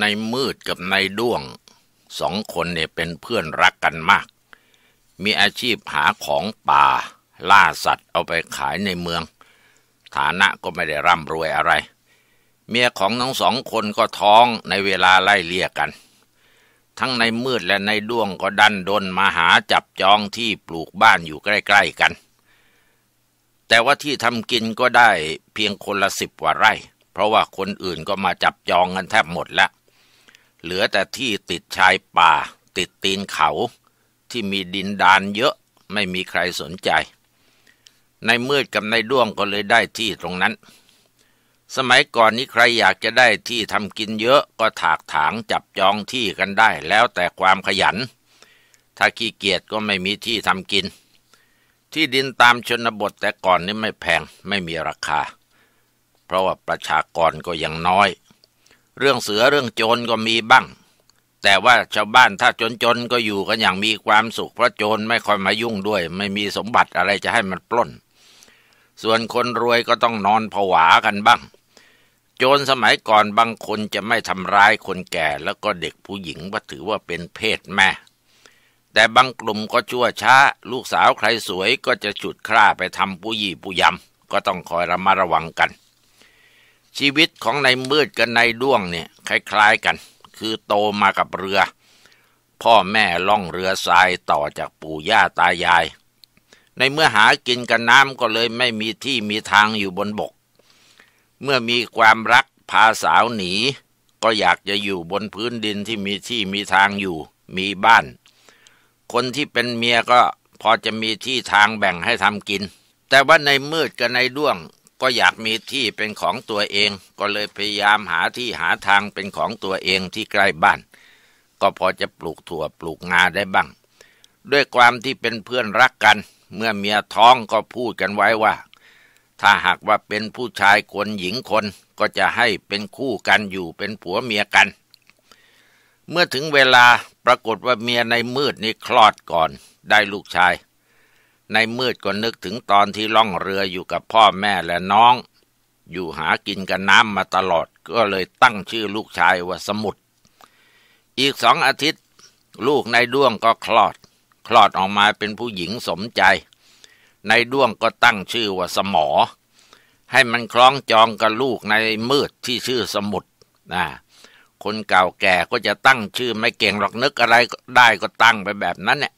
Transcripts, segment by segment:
ในมืดกับในด้วง สองคนเนี่ยเป็นเพื่อนรักกันมาก มีอาชีพหาของป่า ล่าสัตว์เอาไปขายในเมือง ฐานะก็ไม่ได้ร่ำรวยอะไร เมียของทั้งสองคนก็ท้องในเวลาไล่เลี่ยกัน ทั้งในมืดและในด้วงก็ดันดนมาหาจับจองที่ปลูกบ้านอยู่ใกล้ ๆกัน แต่ว่าที่ทำกินก็ได้เพียงคนละสิบกว่าไร่ เพราะว่าคนอื่นก็มาจับจองกันแทบหมดแล้วเหลือแต่ที่ติดชายป่า ติดตีนเขา ที่มีดินดานเยอะไม่มีใครสนใจ ในมืดกับในด้วงก็เลยได้ที่ตรงนั้น สมัยก่อนนี้ใครอยากจะได้ที่ทำกินเยอะก็ถากถางจับจองที่กันได้แล้วแต่ความขยัน ถ้าขี้เกียจก็ไม่มีที่ทำกิน ที่ดินตามชนบทแต่ก่อนนี้ไม่แพงไม่มีราคา เพราะว่าประชากรก็ยังน้อยเรื่องเสือเรื่องโจรก็มีบ้าง แต่ว่าชาวบ้านถ้าจนๆ ก็อยู่กันอย่างมีความสุข เพราะโจรไม่ค่อยมายุ่งด้วย ไม่มีสมบัติอะไรจะให้มันปล้น ส่วนคนรวยก็ต้องนอนผวากันบ้าง โจรสมัยก่อนบางคนจะไม่ทำร้ายคนแก่แล้วก็เด็กผู้หญิงว่าถือว่าเป็นเพศแม่ แต่บางกลุ่มก็ชั่วช้า ลูกสาวใครสวยก็จะฉุดคร่าไปทำผู้หยี่ผู้ยำก็ต้องคอยระมัดระวังกันชีวิตของนายมืดกับนายด้วงเนี่ยคล้าย ๆ กัน คือโตมากับเรือ พ่อแม่ล่องเรือทรายต่อจากปู่ย่าตายาย ในเมื่อหากินกับนน้ำก็เลยไม่มีที่มีทางอยู่บนบก เมื่อมีความรักพาสาวหนี ก็อยากจะอยู่บนพื้นดินที่มีที่มีทางอยู่มีบ้าน คนที่เป็นเมียก็พอจะมีที่ทางแบ่งให้ทำกิน แต่ว่าในมืดกับในด้วงก็อยากมีที่เป็นของตัวเองก็เลยพยายามหาที่หาทางเป็นของตัวเองที่ใกล้บ้าน ก็พอจะปลูกถั่วปลูกงาได้บ้าง ด้วยความที่เป็นเพื่อนรักกัน เมื่อเมียท้องก็พูดกันไว้ว่า ถ้าหากว่าเป็นผู้ชายคนหญิงคนก็จะให้เป็นคู่กันอยู่เป็นผัวเมียกัน เมื่อถึงเวลาปรากฏว่าเมียในมืดนี่คลอดก่อนได้ลูกชายในมืดก็นึกถึงตอนที่ล่องเรืออยู่กับพ่อแม่และน้อง อยู่หากินกับน้ำมาตลอดก็เลยตั้งชื่อลูกชายว่าสมุดอีกสองอาทิตย์ ลูกในด้วงก็คลอด คลอดออกมาเป็นผู้หญิงสมใจในด้วงก็ตั้งชื่อว่าสมอ ให้มันคล้องจองกับลูกในมืดที่ชื่อสมุดนะคนเก่าแก่ก็จะตั้งชื่อไม่เก่งหรอกนึกอะไรได้ก็ตั้งไปแบบนั้นเนี่ย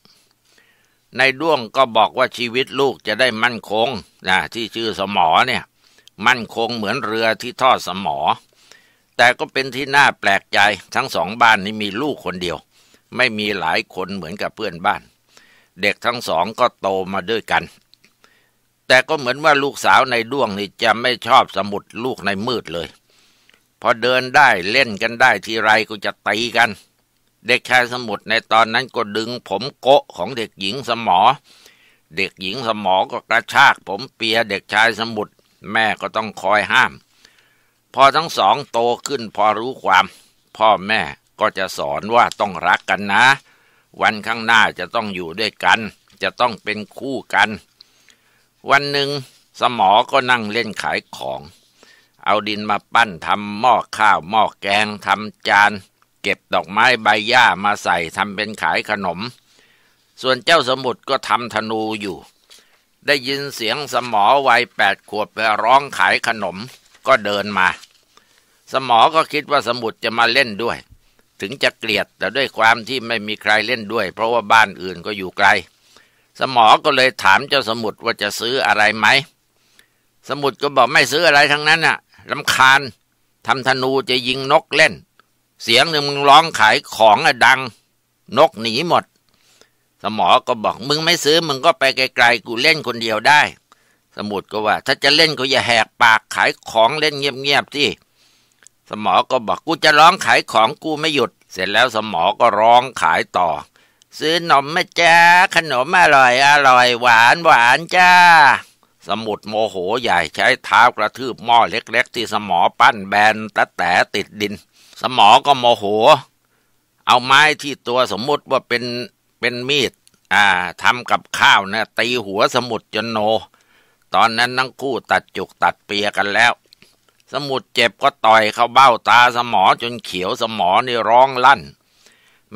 ในด้วงก็บอกว่าชีวิตลูกจะได้มั่นคงนะที่ชื่อสมอเนี่ย มั่นคงเหมือนเรือที่ทอดสมอ แต่ก็เป็นที่น่าแปลกใจทั้งสองบ้านนี้มีลูกคนเดียว ไม่มีหลายคนเหมือนกับเพื่อนบ้าน เด็กทั้งสองก็โตมาด้วยกัน แต่ก็เหมือนว่าลูกสาวในด้วงนี่จะไม่ชอบสมุดลูกในมืดเลย พอเดินได้เล่นกันได้ทีไรก็จะตีกันเด็กชายสมุดในตอนนั้นก็ดึงผมโกะของเด็กหญิงสมอ เด็กหญิงสมอก็กระชากผมเปีย เด็กชายสมุดแม่ก็ต้องคอยห้าม พอทั้งสองโตขึ้นพอรู้ความ พ่อแม่ก็จะสอนว่าต้องรักกันนะ วันข้างหน้าจะต้องอยู่ด้วยกัน จะต้องเป็นคู่กัน วันหนึ่งสมอก็นั่งเล่นขายของ เอาดินมาปั้นทำหม้อข้าวหม้อแกงทำจานเก็บดอกไม้ใบหญ้ามาใส่ทำเป็นขายขนม ส่วนเจ้าสมุทรก็ทำธนูอยู่ ได้ยินเสียงสมอวัยแปดขวบไปร้องขายขนมก็เดินมา สมอก็คิดว่าสมุทรจะมาเล่นด้วย ถึงจะเกลียดแต่ด้วยความที่ไม่มีใครเล่นด้วย เพราะว่าบ้านอื่นก็อยู่ไกล สมอก็เลยถามเจ้าสมุทรว่าจะซื้ออะไรไหม สมุทรก็บอกไม่ซื้ออะไรทั้งนั้นน่ะลำคาญทำธนูจะยิงนกเล่นเสียงเนี่ยมึงร้องขายของอะดังนกหนีหมด สมอก็บอกมึงไม่ซื้อมึงก็ไปไกล ๆกูเล่นคนเดียวได้ สมุดก็ว่า ถ้าจะเล่นก็อย่าแหกปาก ขายของเล่นเงียบๆที่สมอก็บอกกูจะร้องขายของกูไม่หยุด เสร็จแล้วสมอก็ร้องขายต่อ ซื้อนมแม่จ้าขนมอร่อยอร่อย หวานหวานจ้า สมุดโมโหใหญ่ใช้เท้ากระทืบหม้อเล็ก ๆ ที่สมอปั้นแบนตะแต่ติดดินสมอก็โมโหเอาไม้ที่ตัวสมมุติว่าเป็นเป็นมีดอ่าทำกับข้าวนะตีหัวสมุดจนโน ตอนนั้นทั้งคู่ตัดจุกตัดเปียกันแล้ว สมุดเจ็บก็ต่อยเข้าเบ้าตาสมอจนเขียวสมอนี่ร้องลั่น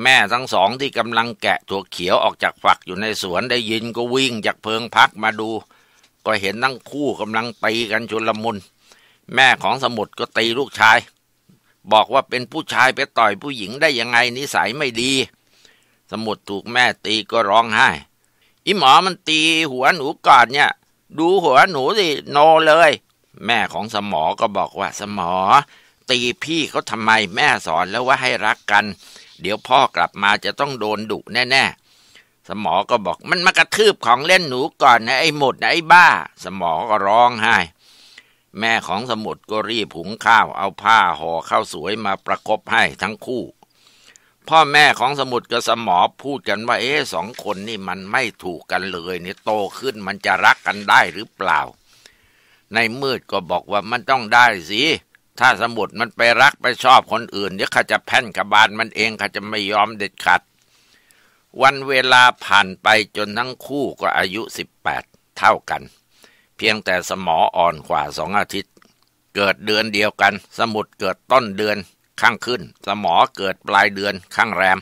แม่ทั้งสองที่กำลังแกะถั่วเขียวออกจากฝักอยู่ในสวนได้ยินก็วิ่งจากเพิงพักมาดู ก็เห็นทั้งคู่กำลังตีกันชุลมุนแม่ของสมุดก็ตีลูกชายบอกว่าเป็นผู้ชายไปต่อยผู้หญิงได้ยังไงนิสัยไม่ดี สมุดถูกแม่ตีก็ร้องไห้อีหมอมันตีหัวหนูก่อนเนี่ย ดูหัวหนูสิโนเลย แม่ของสมอก็บอกว่า สมอ ตีพี่เขาทำไมแม่สอนแล้วว่าให้รักกัน เดี๋ยวพ่อกลับมาจะต้องโดนดุแน่ๆสมอก็บอกมันมากระทืบของเล่นหนูก่อนนะไอ้หมดนะไอ้บ้า สมอก็ร้องไห้แม่ของสมุดก็รีบหุงข้าว เอาผ้าห่อข้าวสวยมาประกบให้ทั้งคู่ พ่อแม่ของสมุดกับสมอพูดกันว่าเอ๊สองคนนี่มันไม่ถูกกันเลย นี่โตขึ้นมันจะรักกันได้หรือเปล่าในมืดก็บอกว่ามันต้องได้สิถ้าสมุดมันไปรักไปชอบคนอื่นเดี๋ยวข้าจะแพ่นกบาลมันเองข้าจะไม่ยอมเด็ดขาดวันเวลาผ่านไปจนทั้งคู่ก็อายุสิบแปดเท่ากันเพียงแต่สมออ่อนกว่าสองอาทิตย์ เกิดเดือนเดียวกันสมุดเกิดต้นเดือนข้างขึ้นสมอเกิดปลายเดือนข้างแรม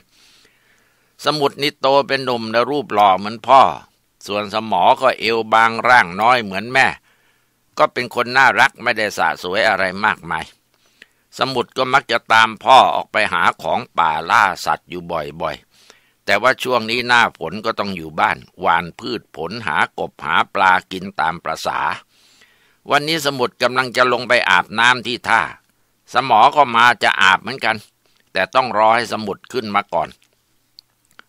สมุดนี่โตเป็นหนุ่มในะรูปหล่อเหมือนพ่อ ส่วนสมอก็เอวบางร่างน้อยเหมือนแม่ ก็เป็นคนน่ารักไม่ได้สะสวยอะไรมากมายสมุดก็มักจะตามพ่อออกไปหาของป่าล่าสัตว์อยู่บ่อยๆแต่ว่าช่วงนี้หน้าฝนก็ต้องอยู่บ้านหวานพืชผลหากบหาปลากินตามประษาวันนี้สมุดกำลังจะลงไปอาบน้ำที่ท่า สมอก็มาจะอาบเหมือนกัน แต่ต้องรอให้สมุดขึ้นมาก่อน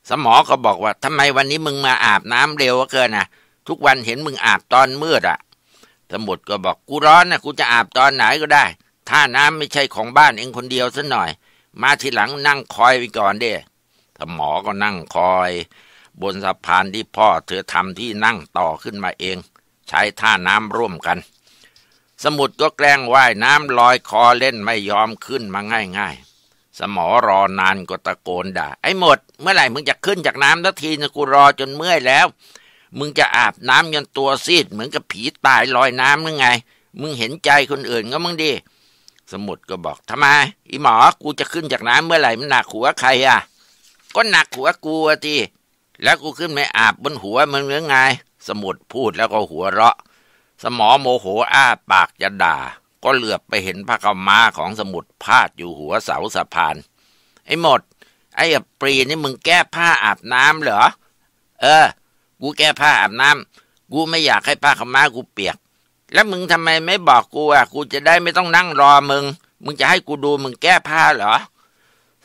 สมอก็บอกว่าทำไมวันนี้มึงมาอาบน้ำเร็วเกินนะทุกวันเห็นมึงอาบตอนมืดอะสมุดก็บอกกูร้อนนะกูจะอาบตอนไหนก็ได้ท่าน้ำไม่ใช่ของบ้านเองคนเดียวซะหน่อย มาทีหลังนั่งคอยไปก่อนเด้แต่หมอก็นั่งคอย บนสะพานที่พ่อเธอทำที่นั่งต่อขึ้นมาเอง ใช้ท่าน้ำร่วมกัน สมุดก็แกล้งว่ายน้ำลอยคอเล่นไม่ยอมขึ้นมาง่ายๆสมอรอนานก็ตะโกนด่า ไอ้หมด เมื่อไหร่มึงจะขึ้นจากน้ำนัทีนะกูรอจนเมื่อยแล้ว มึงจะอาบน้ำจนตัวซีด เหมือนกับผีตายลอยน้ำหรือไงมึงเห็นใจคนอื่นก็มึงดีสมุดก็บอกทำไม อีหมอกูจะขึ้นจากน้ำเมื่อไหร่มันหนักหัวใครอ่ะก็หนักหัวกูทีแล้วกูขึ้นไม่อาบบนหัวมันเหมือนไงสมุดพูดแล้วก็หัวเราะ สมอโมโหอ้าปากจะด่า ก็เหลือบไปเห็นพระกมาของสมุดพาดอยู่หัวเสาสะพานไอ้หมด ไอ้ปรีนี่มึงแก้ผ้าอาบน้ำเหรอเออ กูแก้ผ้าอาบน้ำกูไม่อยากให้ผ้าขมากูเปียก แล้วมึงทำไมไม่บอกกูอ่ะกูจะได้ไม่ต้องนั่งรอมึง มึงจะให้กูดูมึงแก้ผ้าเหรอ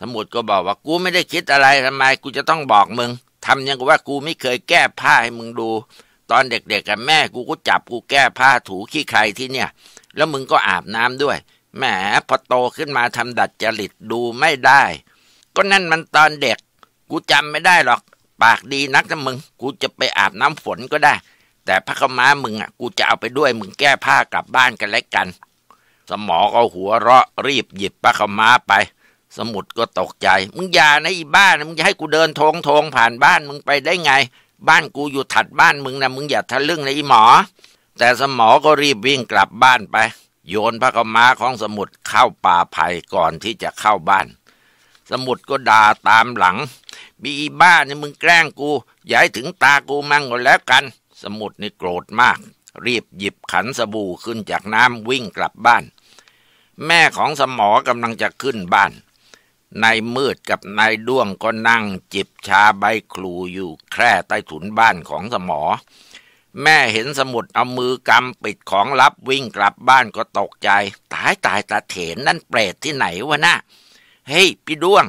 สมุดก็บอกว่ากูไม่ได้คิดอะไรทำไม กูจะต้องบอกมึงทำยังว่ากูไม่เคยแก้ผ้าให้มึงดู ตอนเด็ก ๆกับแม่กูก็จับ กูแก้ผ้าถูขี้ใครที่เนี่ย แล้วมึงก็อาบน้ำด้วย แหมพอโตขึ้นมาทำดัดจริตดูไม่ได้ ก็นั่นมันตอนเด็ก กูจำไม่ได้หรอก ปากดีนักนะมึง กูจะไปอาบน้ำฝนก็ได้ แต่พระขมามึงอ่ะกูจะเอาไปด้วยมึงแก้ผ้ากลับบ้านกันแล้วกัน สมอก็หัวเราะรีบหยิบพระขมาไปสมุดก็ตกใจ มึงอย่านะอีบ้านมึงจะให้กูเดินทงทงผ่านบ้านมึงไปได้ไง บ้านกูอยู่ถัดบ้านมึงนะมึงอย่าทะลึ่งนะอีหมอ แต่สมอก็รีบวิ่งกลับบ้านไป โยนพระกมาของสมุดเข้าป่าไผ่ก่อนที่จะเข้าบ้าน สมุดก็ด่าตามหลังมีบ้าเนี่ยมึงแกล้งกูย้าใหถึงตากูมั่งหมดแล้วกัน สมุดนี่โกรธมาก รีบหยิบขันสบู่ขึ้นจากน้ำวิ่งกลับบ้าน แม่ของสมอกำลังจะขึ้นบ้านนายมืดกับนายด้วงก็นั่ง จิบชาใบคลูอยู่แคร่ ใต้ถุนบ้านของสมอ แม่เห็นสมุดเอามือกำปิดของลับวิ่งกลับบ้านก็ตกใจ ตายตายตาเถนนั่นเปรตที่ไหนวะนะ่ะเฮ้ย พี่ด้วง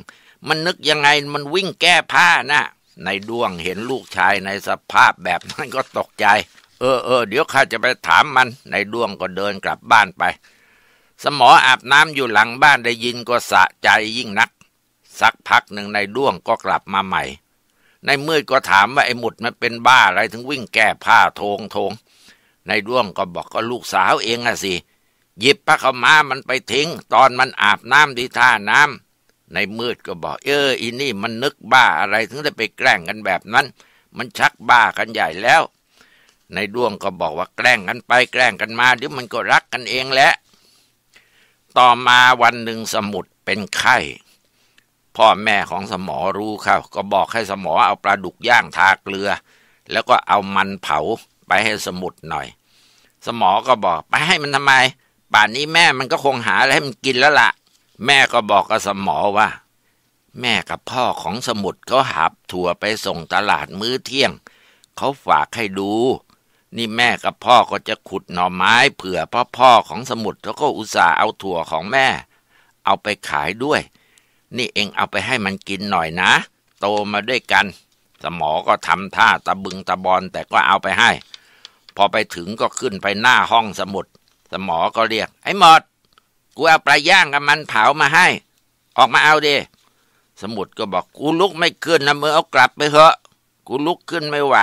มันนึกยังไงมันวิ่งแก้ผ้านะ่ะนายด้วงเห็นลูกชายในสภาพแบบนั้นก็ตกใจ เออเออเดี๋ยวข้าจะไปถามมันนายด้วงก็เดินกลับบ้านไปสมออาบน้ำอยู่หลังบ้านได้ยินก็สะใจยิ่งนัก สักพักหนึ่งในด้วงก็กลับมาใหม่ ในมืดก็ถามว่าไอ้หมุดมันเป็นบ้าอะไรถึงวิ่งแก้ผ้าโทงโทง ในด้วงก็บอกก็ลูกสาวเองอะสิ หยิบพระขมามันไปทิ้ง ตอนมันอาบน้ำที่ท่าน้ำ ในมืดก็บอกเอออีนี่มันนึกบ้าอะไรถึงได้ไปแกล้งกันแบบนั้น มันชักบ้ากันใหญ่แล้ว ในด้วงก็บอกว่าแกล้งกันไปแกล้งกันมาเดี๋ยวมันก็รักกันเองแหละต่อมาวันหนึ่งสมุดเป็นไข้พ่อแม่ของสมอรู้เข้า ก็บอกให้สมอเอาปลาดุกย่างทาเกลือ แล้วก็เอามันเผาไปให้สมุดหน่อย สมอก็บอกไปให้มันทำไมป่านนี้แม่มันก็คงหาอะไรให้มันกินแล้วละ่ะแม่ก็บอกกับสมอว่า แม่กับพ่อของสมุดเขาหาบถั่วไปส่งตลาดมื้อเที่ยง เขาฝากให้ดูนี่แม่กับพ่อก็จะขุดหน่อไม้ เผื่อพ่อพ่อของสมุดแล้วก็อุตส่าห์เอาถั่วของแม่ เอาไปขายด้วย นี่เองเอาไปให้มันกินหน่อยนะ โตมาด้วยกัน สมอก็ทำท่าตะบึงตะบอลแต่ก็เอาไปให้ พอไปถึงก็ขึ้นไปหน้าห้องสมุดสมอก็เรียก ไอ้หมดกูเอาปลาย่างกับมันเผามาให้ ออกมาเอาดิสมุดก็บอกกูลุกไม่ขึ้นนะมือเอากลับไปเถอะกูลุกขึ้นไม่ไหว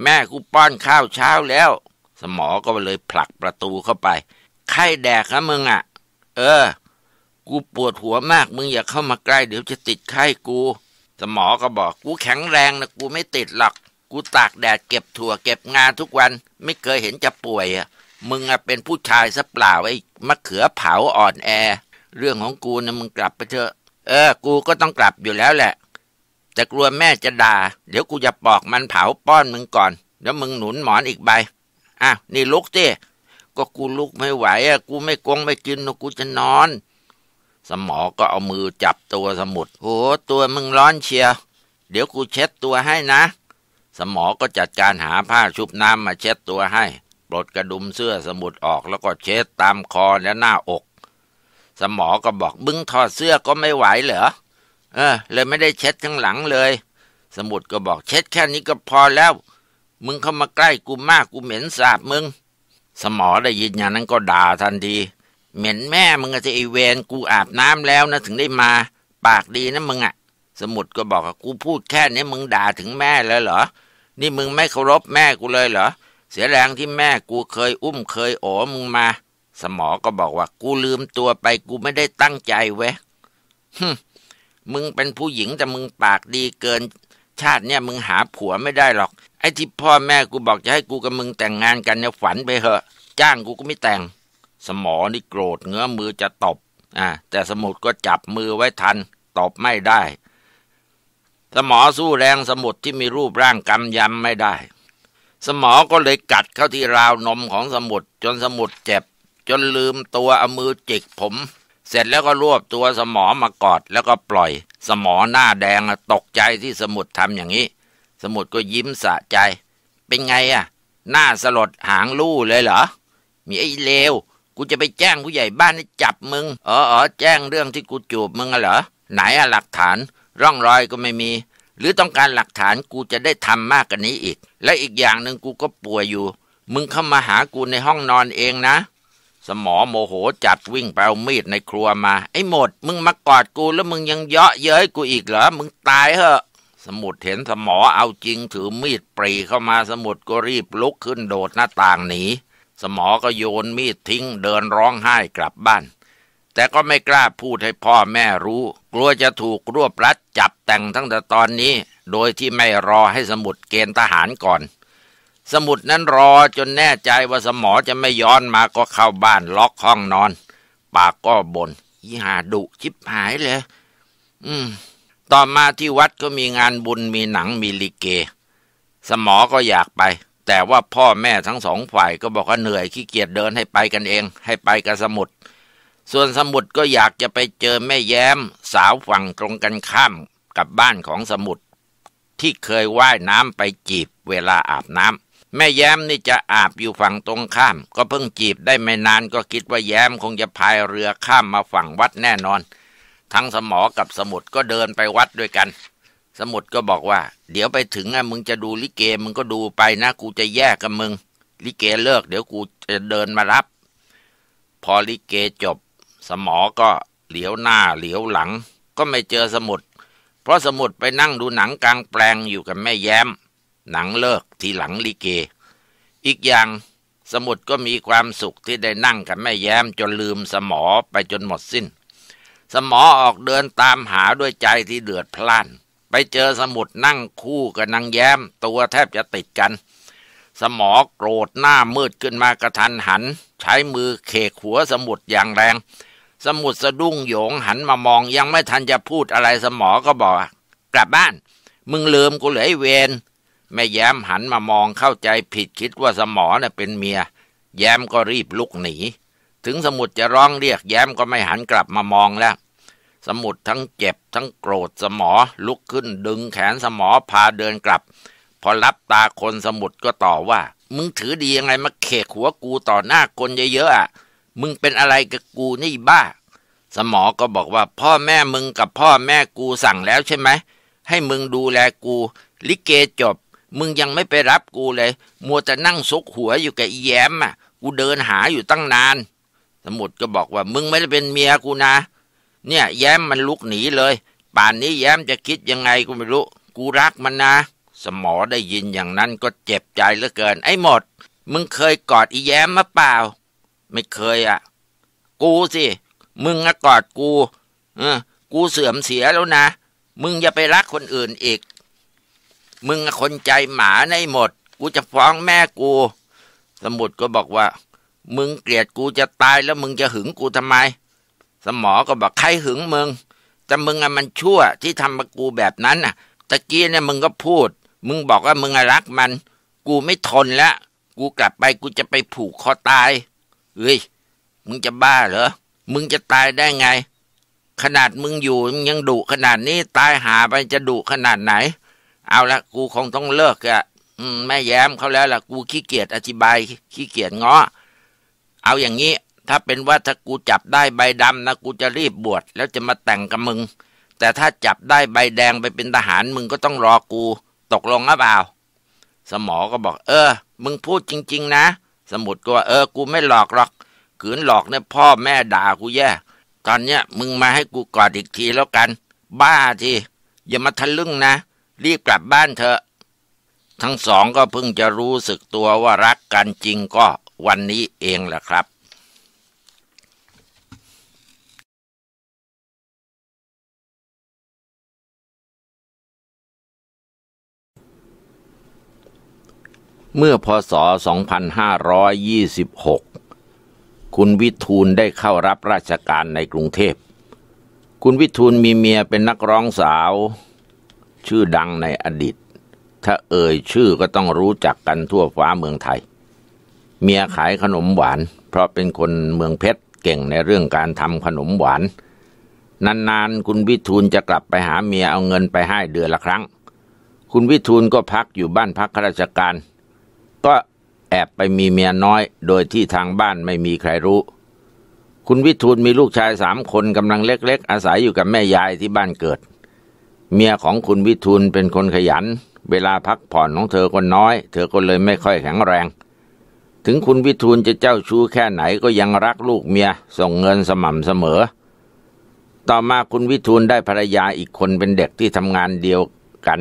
แม่กูป้อนข้าวเช้าแล้ว สมอก็เลยผลักประตูเข้าไปไข้แดกับมึงอะ่ะ เออ กูปวดหัวมากมึงอย่าเข้ามาใกล้ เดี๋ยวจะติดไข้กู สมอก็บอกกูแข็งแรงนะ กูไม่ติดหรอก กูตากแดดเก็บถั่วเก็บงาทุกวันไม่เคยเห็นจะป่วยอะมึงอ่ะเป็นผู้ชายซะเปล่าไอ้มะเขือเผาอ่อนแอ เรื่องของกูนะมึงกลับไปเถอะ เออ กูก็ต้องกลับอยู่แล้วแหละแต่กลัวแม่จะด่า เดี๋ยวกูจะปอกมันเผาป้อนมึงก่อนเดี๋ยวมึงหนุนหมอนอีกใบอ่ะนี่ลุกสิก็กูลุกไม่ไหวอ่ะกูไม่กงไม่กินนะกูจะนอน สมอก็เอามือจับตัวสมุดโอ้ตัวมึงร้อนเชียวเดี๋ยวกูเช็ดตัวให้นะ สมอก็จัดการหาผ้าชุบน้ำมาเช็ดตัวให้ปลดกระดุมเสื้อสมุดออก แล้วก็เช็ดตามคอและหน้าอก สมอก็บอกบึ้งถอดเสื้อก็ไม่ไหวเหรอเออเลยไม่ได้เช็ดทั้งหลังเลย สมุดก็บอกเช็ดแค่นี้ก็พอแล้ว มึงเข้ามาใกล้กูมากกูเหม็นสาบมึง สมอได้ยินอย่างนั้นก็ด่าทันที เหม็นแม่มึงจะไอเวนกูอาบน้ำแล้วนะถึงได้มา ปากดีนะมึงอะ่ะสมุดก็บอกกูพูดแค่นี้มึงด่าถึงแม่แล้วเหรอนี่มึงไม่เคารพแม่กูเลยเหรอเสียแรงที่แม่กูเคย อุ้มเคยโอบมึงมา สมอก็บอกว่ากูลืมตัวไปกูไม่ได้ตั้งใจเว้ยมึงเป็นผู้หญิงแต่มึงปากดีเกินชาติเนี่ยมึงหาผัวไม่ได้หรอก ไอ้ที่พ่อแม่กูบอกจะให้กูกับมึงแต่งงานกันเนี่ยฝันไปเหอะ จ้างกูก็ไม่แต่ง สมอนี่โกรธเงื้อมือจะตบ อ่าแต่สมุดก็จับมือไว้ทันตบไม่ได้ สมอสู้แรงสมุดที่มีรูปร่างกำยำไม่ได้ สมอก็เลยกัดเข้าที่ราวนมของสมุดจนสมุดเจ็บจนลืมตัวเอามือจิกผมเสร็จแล้วก็รวบตัวสมอมากอดแล้วก็ปล่อย สมอหน้าแดงตกใจที่สมุดทำอย่างนี้ สมุดก็ยิ้มสะใจ เป็นไงอะ่ะ หน้าสลดหางลู่เลยเหรอ มีไอ้เลว กูจะไปแจ้งผู้ใหญ่บ้านให้จับมึงอ๋เออแจ้งเรื่องที่กูจูบมึงอะเหรอไหนอะหลักฐานร่องรอยก็ไม่มี หรือต้องการหลักฐานกูจะได้ทำมากกว่านี้อีก และอีกอย่างหนึ่งกูก็ป่วยอยู่ มึงเข้ามาหากูในห้องนอนเองนะสมอโมโหจัดวิ่งไปเอามีดในครัวมา ไอ้หมด มึงมากอดกูแล้วมึงยังเยาะเย้ยกูอีกเหรอ มึงตายเหอะ สมุดเห็นสมอเอาจริงถือมีดปรีเข้ามาสมุดก็รีบลุกขึ้นโดดหน้าต่างหนีสมอก็โยนมีดทิ้งเดินร้องไห้กลับบ้าน แต่ก็ไม่กล้าพูดให้พ่อแม่รู้ กลัวจะถูกรวบรัดจับแต่งตั้งแต่ตอนนี้ โดยที่ไม่รอให้สมุดเกณฑ์ทหารก่อนสมุดนั้นรอจนแน่ใจว่าสมอจะไม่ย้อนมาก็เข้าบ้านล็อกห้องนอน ปากก็บน่นยี่หาดุชิบหายเลย อืมต่อมาที่วัดก็มีงานบุญมีหนังมีลิเก สมอก็อยากไป แต่ว่าพ่อแม่ทั้งสองฝ่าย ก็บอกว่าเหนื่อยขี้เกียจเดินให้ไปกันเอง ให้ไปกับสมุด ส่วนสมุดก็อยากจะไปเจอแม่แย้ม สาวฝั่งตรงกันข้ามกับบ้านของสมุดที่เคยว่ายน้ำไปจีบเวลาอาบน้ำแม่แย้มนี่จะอาบอยู่ฝั่งตรงข้าม ก็เพิ่งจีบได้ไม่นานก็คิดว่าแย้มคงจะพายเรือข้ามมาฝั่งวัดแน่นอน ทั้งสมอกับสมุดก็เดินไปวัดด้วยกัน สมุดก็บอกว่า เดี๋ยวไปถึงอ่ะมึงจะดูลิเกมึงก็ดูไปนะ กูจะแยกกับมึง ลิเกเลิกเดี๋ยวกูจะเดินมารับ พอลิเกจบสมอก็เหลียวหน้าเหลียวหลัง ก็ไม่เจอสมุดเพราะสมุดไปนั่งดูหนังกลางแปลงอยู่กับแม่แย้มหนังเลิกทีหลังลิเก อีกอย่างสมุดก็มีความสุขที่ได้นั่งกับแม่แย้มจนลืมสมอไปจนหมดสิน้น สมอออกเดินตามหาด้วยใจที่เดือดพล่าน ไปเจอสมุดนั่งคู่กับนางแย้ม ตัวแทบจะติดกัน สมอโกรธหน้ามืดขึ้นมากระทันหัน ใช้มือเขกหัวสมุดอย่างแรง สมุดสะดุ้งโยงหันมามองยังไม่ทันจะพูดอะไรสมอก็บอกกลับบ้านมึงลืมกูเหลือเวรแม่แย้มหันมามองเข้าใจผิดคิดว่าสมอเน่ยเป็นเมีย แย้มก็รีบลุกหนี ถึงสมุดจะร้องเรียกแย้มก็ไม่หันกลับมามองแล้ว สมุดทั้งเจ็บทั้งโกรธสมอลุกขึ้นดึงแขนสมอพาเดินกลับ พอรับตาคนสมุดก็ต่อว่า มึงถือดียังไงมาเขกหัวกูต่อหน้าคนเยอะๆอ่ะ มึงเป็นอะไรกับกูนี่บ้า สมอ ก็บอกว่าพ่อแม่มึงกับพ่อแม่กูสั่งแล้วใช่ไหมให้มึงดูแลกู ลิเกจบมึงยังไม่ไปรับกูเลย มัวแต่นั่งซกหัวอยู่กับแย้ม อ่ะ กูเดินหาอยู่ตั้งนาน สมุดก็บอกว่ามึงไม่ได้เป็นเมียกูนะ เนี่ย แย้มมันลุกหนีเลยป่านนี้แย้มจะคิดยังไงกูไม่รู้ กูรักมันนะ สมอได้ยินอย่างนั้นก็เจ็บใจเหลือเกิน ไอ้หมด มึงเคยกอดอีแย้มมาเปล่า ไม่เคยอ่ะ กูสิมึงอะกอดกู เออ กูเสื่อมเสียแล้วนะมึงอย่าไปรักคนอื่นอีกมึงคนใจหมาในหมด กูจะฟ้องแม่กู สมุดก็บอกว่ามึงเกลียดกูจะตายแล้วมึงจะหึงกูทำไม สมอก็บอกใครหึงมึงแต่มึงอะมันชั่ว ที่ทำมากูแบบนั้นน่ะตะกี้เนี่ยมึงก็พูด มึงบอกว่ามึงรักมัน กูไม่ทนแล้ว กูกลับไปกูจะไปผูกคอตายเฮ้ยมึงจะบ้าเหรอมึงจะตายได้ไง ขนาดมึงอยู่ยังดุขนาดนี้ตายหาไปจะดุขนาดไหนเอาละกูคงต้องเลิกอะแม่แย้มเขาแล้วล่ะ กูขี้เกียจอธิบายขี้เกียจง้อ เอาอย่างนี้ ถ้าเป็นว่าถ้ากูจับได้ใบดำนะ กูจะรีบบวชแล้วจะมาแต่งกับมึง แต่ถ้าจับได้ใบแดงไปเป็นทหารมึงก็ต้องรอกูตกลงหรือเปล่าสมอก็บอก เออ มึงพูดจริง ๆ นะ สมุดก็ว่าเออ กูไม่หลอกหรอก ขืนหลอกเนี่ยพ่อแม่ด่ากูแย่ตอนเนี้ยมึงมาให้กูกอดอีกทีแล้วกัน บ้าทีอย่ามาทะลึ่งนะรีบกลับบ้านเถอะ ทั้งสองก็เพิ่งจะรู้สึกตัวว่ารักกันจริงก็วันนี้เองแหละครับ เมื่อพศ 2526 คุณวิทูลได้เข้ารับราชการในกรุงเทพ คุณวิทูลมีเมียเป็นนักร้องสาวชื่อดังในอดีต ถ้าเอ่ยชื่อก็ต้องรู้จักกันทั่วฟ้าเมืองไทย เมียขายขนมหวานเพราะเป็นคนเมืองเพชรเก่งในเรื่องการทำขนมหวาน นานๆคุณวิทูลจะกลับไปหาเมียเอาเงินไปให้เดือนละครั้ง คุณวิทูลก็พักอยู่บ้านพักข้าราชการก็แอบไปมีเมียน้อยโดยที่ทางบ้านไม่มีใครรู้ คุณวิทูลมีลูกชายสามคนกำลังเล็กๆ อาศัยอยู่กับแม่ยายที่บ้านเกิดเมียของคุณวิทูลเป็นคนขยัน เวลาพักผ่อนของเธอก็น้อย เธอก็เลยไม่ค่อยแข็งแรง ถึงคุณวิทูลจะเจ้าชู้แค่ไหนก็ยังรักลูกเมียส่งเงินสม่ำเสมอ ต่อมาคุณวิทูลได้ภรรยาอีกคนเป็นเด็กที่ทำงานเดียวกัน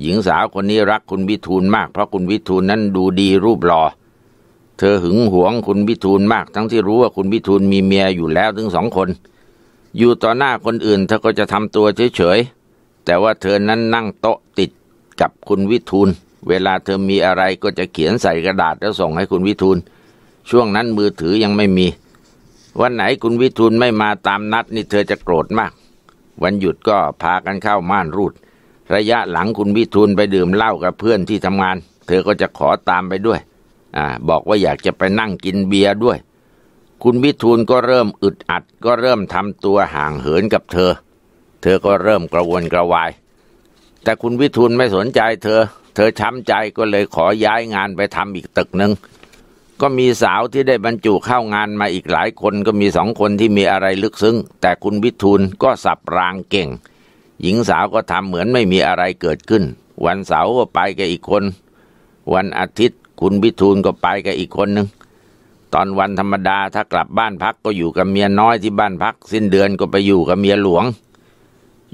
หญิงสาวคนนี้รักคุณวิทูลมาก เพราะคุณวิทูลนั้นดูดีรูปหลอ่อเธอหึงหวงคุณวิทูลมาก ทั้งที่รู้ว่าคุณวิทูลมีเมียอยู่แล้วถึงสองคน อยู่ต่อหน้าคนอื่นเธอก็จะทำตัวเฉยแต่ว่าเธอนั้นนั่งโต๊ะติดกับคุณวิทูล เวลาเธอมีอะไรก็จะเขียนใส่กระดาษแล้วส่งให้คุณวิทูล ช่วงนั้นมือถือยังไม่มี วันไหนคุณวิทูลไม่มาตามนัด นี่เธอจะโกรธมาก วันหยุดก็พากันเข้าม่านรูด ระยะหลังคุณวิทูลไปดื่มเหล้ากับเพื่อนที่ทำงาน เธอก็จะขอตามไปด้วย อ่า บอกว่าอยากจะไปนั่งกินเบียร์ด้วย คุณวิทูลก็เริ่มอึดอัดก็เริ่มทำตัวห่างเหินกับเธอเธอก็เริ่มกระวนกระวาย แต่คุณวิทูลไม่สนใจเธอ เธอช้ำใจก็เลยขอย้ายงานไปทำอีกตึกหนึ่ง ก็มีสาวที่ได้บรรจุเข้างานมาอีกหลายคน ก็มีสองคนที่มีอะไรลึกซึ้ง แต่คุณวิทูลก็สับรางเก่ง หญิงสาวก็ทำเหมือนไม่มีอะไรเกิดขึ้น วันเสาร์ก็ไปกับอีกคน วันอาทิตย์คุณวิทูลก็ไปกับอีกคนหนึ่งตอนวันธรรมดาถ้ากลับบ้านพักก็อยู่กับเมียน้อยที่บ้านพัก สิ้นเดือนก็ไปอยู่กับเมียหลวง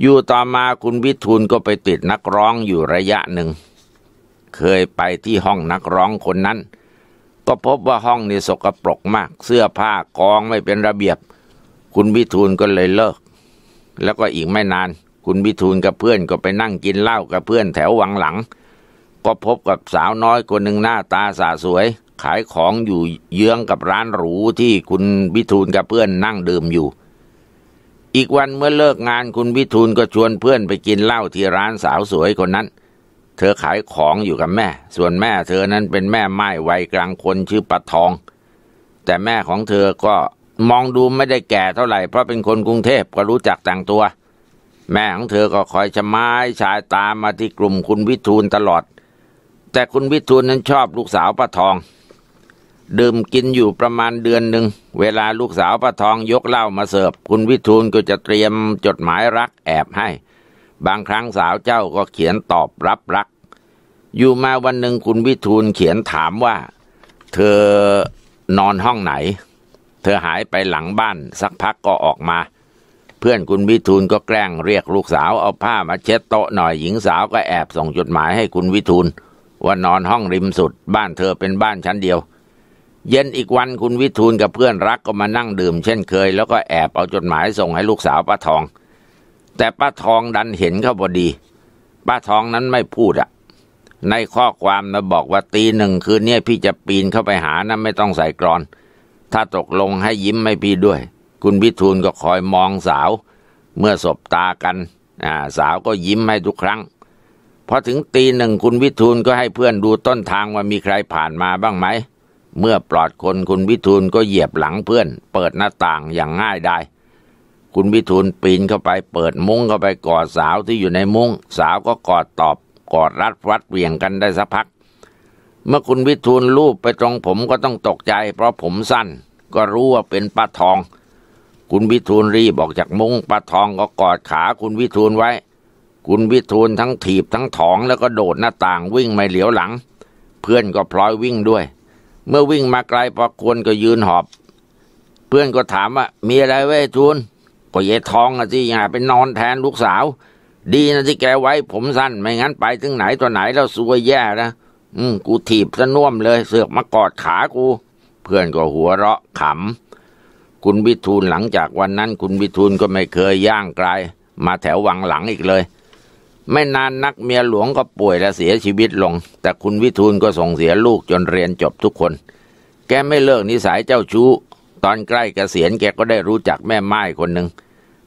อยู่ต่อมาคุณวิทูลก็ไปติดนักร้องอยู่ระยะหนึ่ง เคยไปที่ห้องนักร้องคนนั้น ก็พบว่าห้องนี้สกปรกมาก เสื้อผ้ากองไม่เป็นระเบียบ คุณวิทูลก็เลยเลิก แล้วก็อีกไม่นาน คุณวิทูลกับเพื่อนก็ไปนั่งกินเหล้ากับเพื่อนแถววังหลัง ก็พบกับสาวน้อยคนหนึ่งหน้าตาสาสวย ขายของอยู่เยื้องกับร้านหรูที่คุณวิทูลกับเพื่อนนั่งดื่มอยู่อีกวันเมื่อเลิกงานคุณวิทูลก็ชวนเพื่อนไปกินเหล้าที่ร้านสาวสวยคนนั้น เธอขายของอยู่กับแม่ ส่วนแม่เธอนั้นเป็นแม่ไม้วัยกลางคนชื่อปะทอง แต่แม่ของเธอก็มองดูไม่ได้แก่เท่าไหร่เพราะเป็นคนกรุงเทพก็รู้จักแต่งตัว แม่ของเธอก็คอยชะมม้ชายตามมาที่กลุ่มคุณวิทูลตลอด แต่คุณวิทูลนั้นชอบลูกสาวปะทองดื่มกินอยู่ประมาณเดือนหนึ่ง เวลาลูกสาวประทองยกเหล้ามาเสิร์ฟ คุณวิทูลก็จะเตรียมจดหมายรักแอบให้ บางครั้งสาวเจ้าก็เขียนตอบรับรัก อยู่มาวันหนึ่งคุณวิทูลเขียนถามว่า เธอนอนห้องไหน เธอหายไปหลังบ้านสักพักก็ออกมา เพื่อนคุณวิทูลก็แกล้ง เรียกลูกสาวเอาผ้ามาเช็ดโต๊ะหน่อย หญิงสาวก็แอบส่งจดหมายให้คุณวิทูลว่านอนห้องริมสุด บ้านเธอเป็นบ้านชั้นเดียวเย็นอีกวันคุณวิทูลกับเพื่อนรักก็มานั่งดื่มเช่นเคยแล้วก็แอบเอาจดหมายส่งให้ลูกสาวป้าทอง แต่ป้าทองดันเห็นเขาพอดีป้าทองนั้นไม่พูดอะในข้อความนะบอกว่าตีหนึ่งคืนนี้พี่จะปีนเข้าไปหานะไม่ต้องใส่กรอน ถ้าตกลงให้ยิ้มให้พี่ด้วย คุณวิทูลก็คอยมองสาว เมื่อสบตากัน สาวก็ยิ้มให้ทุกครั้งพอถึงตีหนึ่งคุณวิทูลก็ให้เพื่อนดูต้นทางว่ามีใครผ่านมาบ้างไหมเมื่อปลอดคนคุณวิทูลก็เหยียบหลังเพื่อนเปิดหน้าต่างอย่างง่ายดายคุณวิทูลปีนเข้าไปเปิดมุ้งเข้าไปกอดสาวที่อยู่ในมุง้งสาวก็กอดตอบกอดรัดวัดเวี่ยงกันได้สักพัก เมื่อคุณวิทูลรูปไปตรงผมก็ต้องตกใจ เพราะผมสั้นก็รู้ว่าเป็นป้าทอง คุณวิทูลรีบออกจากมุง้งป้าทองก็กอดขาคุณวิทูลไว้ คุณวิทูลทั้งถีบทั้งถองแล้วก็โดดหน้าต่างวิ่งไม่เหลียวหลัง เพื่อนก็พลอยวิ่งด้วยเมื่อวิ่งมาไกลพอควรก็ยืนหอบ เพื่อนก็ถามว่ามีอะไรเว้ยจูนก็เยทองอะสิอย่าไปนอนแทนลูกสาว ดีนะที่แกไว้ผมสั้นไม่งั้นไปถึงไหนตัวไหนแล้วซวยแย่นะอืม กูถีบซะน่วมเลยเสือกมากอดขากู เพื่อนก็หัวเราะขำ คุณวิทูลหลังจากวันนั้น คุณวิทูลก็ไม่เคยย่างไกลมาแถววังหลังอีกเลยไม่นานนักเมียหลวงก็ป่วยและเสียชีวิตลง แต่คุณวิทูลก็ส่งเสียลูกจนเรียนจบทุกคน แกไม่เลิกนิสัยเจ้าชู้ ตอนใกล้กเกษียณแกก็ได้รู้จักแม่ไม้คนหนึ่ง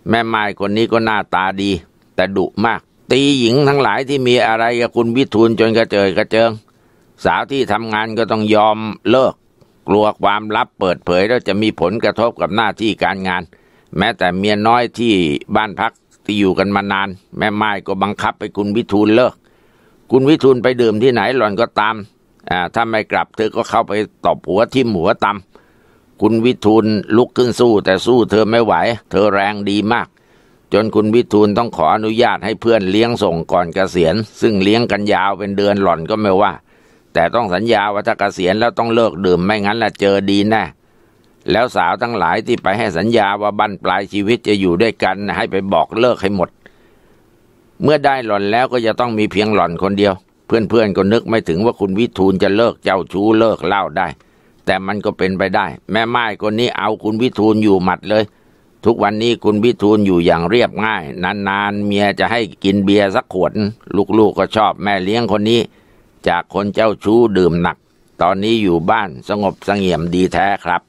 แม่ไม้คนนี้ก็หน้าตาดี แต่ดุมาก ตีหญิงทั้งหลายที่มีอะไรกับคุณวิทูลจนกระเจิดกระเจิงสาวที่ทำงานก็ต้องยอมเลิก กลัวความลับเปิดเผยแล้วจะมีผลกระทบกับหน้าที่การงาน แม้แต่เมียน้อยที่บ้านพักที่อยู่กันมานาน แม่ไม้ก็บังคับไปคุณวิทูลเลิก คุณวิทูลไปดื่มที่ไหนหล่อนก็ตามอ่าถ้าไม่กลับเธอก็เข้าไปตบหัวทิ่มหัวตำคุณวิทูลลุกขึ้นสู้แต่สู้เธอไม่ไหว เธอแรงดีมาก จนคุณวิทูลต้องขออนุญาตให้เพื่อนเลี้ยงส่งก่อนเกษียณซึ่งเลี้ยงกันยาวเป็นเดือนหล่อนก็ไม่ว่า แต่ต้องสัญญาว่าถ้าเกษียณแล้วต้องเลิกดื่มไม่งั้นละเจอดีแน่แล้วสาวทั้งหลายที่ไปให้สัญญาว่าบั้นปลายชีวิตจะอยู่ด้วยกันให้ไปบอกเลิกให้หมด เมื่อได้หล่อนแล้วก็จะต้องมีเพียงหล่อนคนเดียว เพื่อนๆก็นึกไม่ถึงว่าคุณวิทูลจะเลิกเจ้าชู้เลิกเล่าได้ แต่มันก็เป็นไปได้ แม่ไม้คนนี้เอาคุณวิทูลอยู่หมัดเลย ทุกวันนี้คุณวิทูลอยู่อย่างเรียบง่าย นานๆเมียจะให้กินเบียร์สักขวด ลูกๆก็ชอบ แม่เลี้ยงคนนี้ จากคนเจ้าชู้ดื่มหนัก ตอนนี้อยู่บ้านสงบสงเงียมดีแท้ครับ